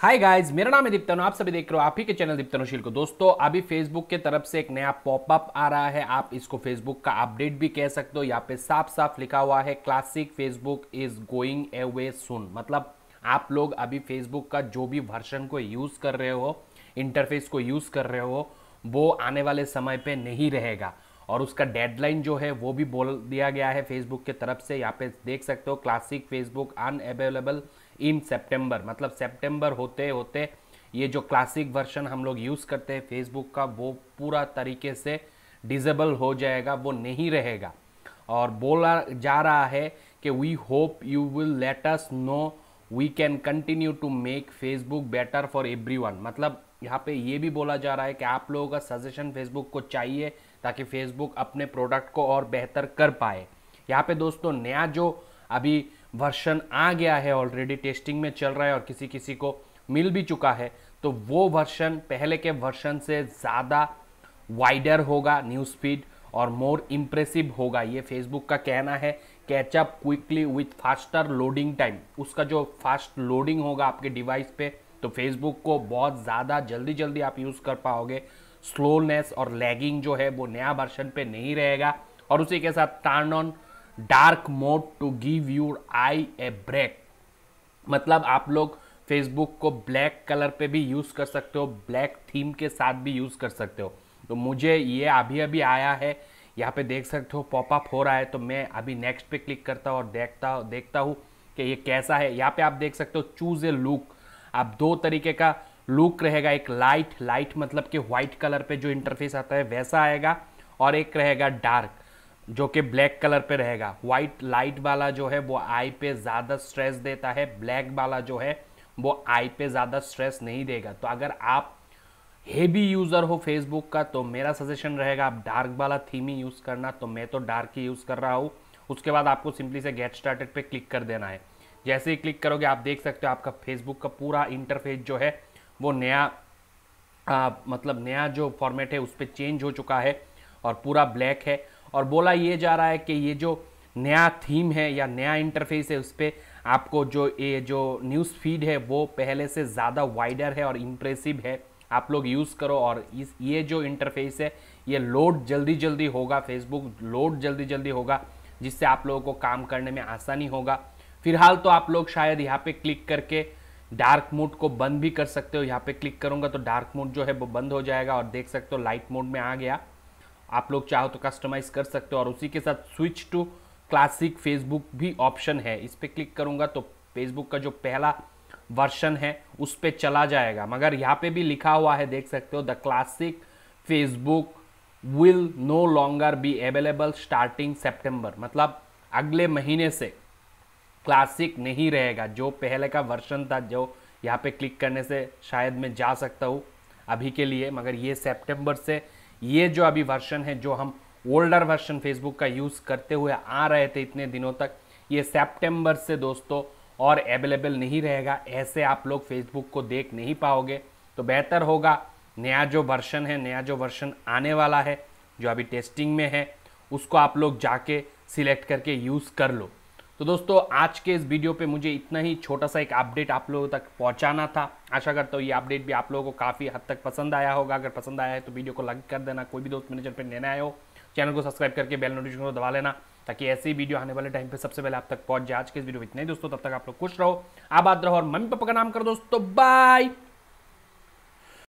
hi guys मेरा नाम है दीप्तनु आप सभी देख रहे हो आप ही के चैनल दीप्तनुशील को दोस्तों अभी फेसबुक के तरफ से एक नया पॉपअप आ रहा है आप इसको फेसबुक का अपडेट भी कह सकते हो यहाँ पे साफ साफ लिखा हुआ है classic Facebook is going away सुन मतलब आप लोग अभी फेसबुक का जो भी वर्षन को यूज़ कर रहे हो इंटरफेस को यूज़ कर रहे हो वो आने वाले समय पर नहीं रहेगा और उसका डेडलाइन जो है वो भी बोल दिया गया है फेसबुक के तरफ से यहाँ पे देख सकते हो classic Facebook unavailable in September मतलब सेप्टेम्बर होते होते ये जो क्लासिक वर्जन हम लोग यूज़ करते हैं फेसबुक का वो पूरा तरीके से डिजेबल हो जाएगा वो नहीं रहेगा और बोला जा रहा है कि we hope you will let us know we can continue to make Facebook better for one मतलब यहाँ पे ये भी बोला जा रहा है कि आप लोगों का सजेशन फेसबुक को चाहिए ताकि फेसबुक अपने प्रोडक्ट को और बेहतर कर पाए यहाँ पे दोस्तों नया जो अभी वर्शन आ गया है ऑलरेडी टेस्टिंग में चल रहा है और किसी किसी को मिल भी चुका है तो वो वर्शन पहले के वर्शन से ज़्यादा वाइडर होगा न्यूज़ स्पीड और मोर इम्प्रेसिव होगा ये फेसबुक का कहना है catch up quickly with faster loading time उसका जो फास्ट लोडिंग होगा आपके डिवाइस पे तो फेसबुक को बहुत ज़्यादा जल्दी जल्दी आप यूज़ कर पाओगे स्लोनेस और लैगिंग जो है वो नया वर्शन पे नहीं रहेगा और उसी के साथ turn on dark mode to give your eye a break मतलब आप लोग फेसबुक को ब्लैक कलर पे भी यूज़ कर सकते हो ब्लैक थीम के साथ भी यूज़ कर सकते हो तो मुझे ये अभी अभी आया है यहाँ पे देख सकते हो पॉपअप हो रहा है तो मैं अभी नेक्स्ट पे क्लिक करता हूँ और देखता देखता हूँ कि ये कैसा है यहाँ पे आप देख सकते हो चूज ए लुक आप दो तरीके का लुक रहेगा एक लाइट लाइट मतलब कि व्हाइट कलर पे जो इंटरफेस आता है वैसा आएगा और एक रहेगा डार्क जो कि ब्लैक कलर पे रहेगा व्हाइट लाइट वाला जो है वो आई पे ज़्यादा स्ट्रेस देता है ब्लैक वाला जो है वो आई पे ज़्यादा स्ट्रेस नहीं देगा तो अगर आप हेवी यूज़र हो फेसबुक का तो मेरा सजेशन रहेगा आप डार्क वाला थीम ही यूज़ करना तो मैं तो डार्क ही यूज़ कर रहा हूँ उसके बाद आपको सिंपली से गेट स्टार्टेड पे क्लिक कर देना है जैसे ही क्लिक करोगे आप देख सकते हो आपका फेसबुक का पूरा इंटरफेस जो है वो नया आ, मतलब नया जो फॉर्मेट है उस पर चेंज हो चुका है और पूरा ब्लैक है और बोला ये जा रहा है कि ये जो नया थीम है या नया इंटरफेस है उस पर आपको जो ये जो न्यूज़ फीड है वो पहले से ज़्यादा वाइडर है और इम्प्रेसिव है आप लोग यूज़ करो और इस ये जो इंटरफेस है ये लोड जल्दी जल्दी होगा फेसबुक लोड जल्दी जल्दी होगा जिससे आप लोगों को काम करने में आसानी होगा फिलहाल तो आप लोग शायद यहाँ पे क्लिक करके डार्क मोड को बंद भी कर सकते हो यहाँ पे क्लिक करूँगा तो डार्क मोड जो है वो बंद हो जाएगा और देख सकते हो लाइट मोड में आ गया आप लोग चाहो तो कस्टमाइज़ कर सकते हो और उसी के साथ स्विच टू क्लासिक फेसबुक भी ऑप्शन है इस पर क्लिक करूंगा तो फेसबुक का जो पहला वर्शन है उस पर चला जाएगा मगर यहाँ पे भी लिखा हुआ है देख सकते हो the classic Facebook will no longer be available starting September मतलब अगले महीने से क्लासिक नहीं रहेगा जो पहले का वर्शन था जो यहाँ पे क्लिक करने से शायद मैं जा सकता हूँ अभी के लिए मगर ये सेप्टेम्बर से ये जो अभी वर्षन है जो हम ओल्डर वर्शन फेसबुक का यूज़ करते हुए आ रहे थे इतने दिनों तक ये सेप्टेम्बर से दोस्तों और अवेलेबल नहीं रहेगा ऐसे आप लोग फेसबुक को देख नहीं पाओगे तो बेहतर होगा नया जो वर्षन है नया जो वर्षन आने वाला है जो अभी टेस्टिंग में है उसको आप लोग जाके सिलेक्ट करके यूज़ कर लो तो दोस्तों आज के इस वीडियो पे मुझे इतना ही छोटा सा एक अपडेट आप लोगों तक पहुंचाना था आशा करता हूँ ये अपडेट भी आप लोगों को काफ़ी हद तक पसंद आया होगा अगर पसंद आया है तो वीडियो को लाइक कर देना कोई भी दोस्त मेरे चैनल पर लेने आए हो चैनल को सब्सक्राइब करके बेल नोटिफिकेशन को दबा लेना ताकि ऐसी वीडियो आने वाले टाइम पर सबसे पहले आप तक पहुँच जाए आज के इस वीडियो में इतने दोस्तों तब तक आप लोग खुश रहो आबाद रहो और मम्मी पापा का नाम करो दोस्तों बाय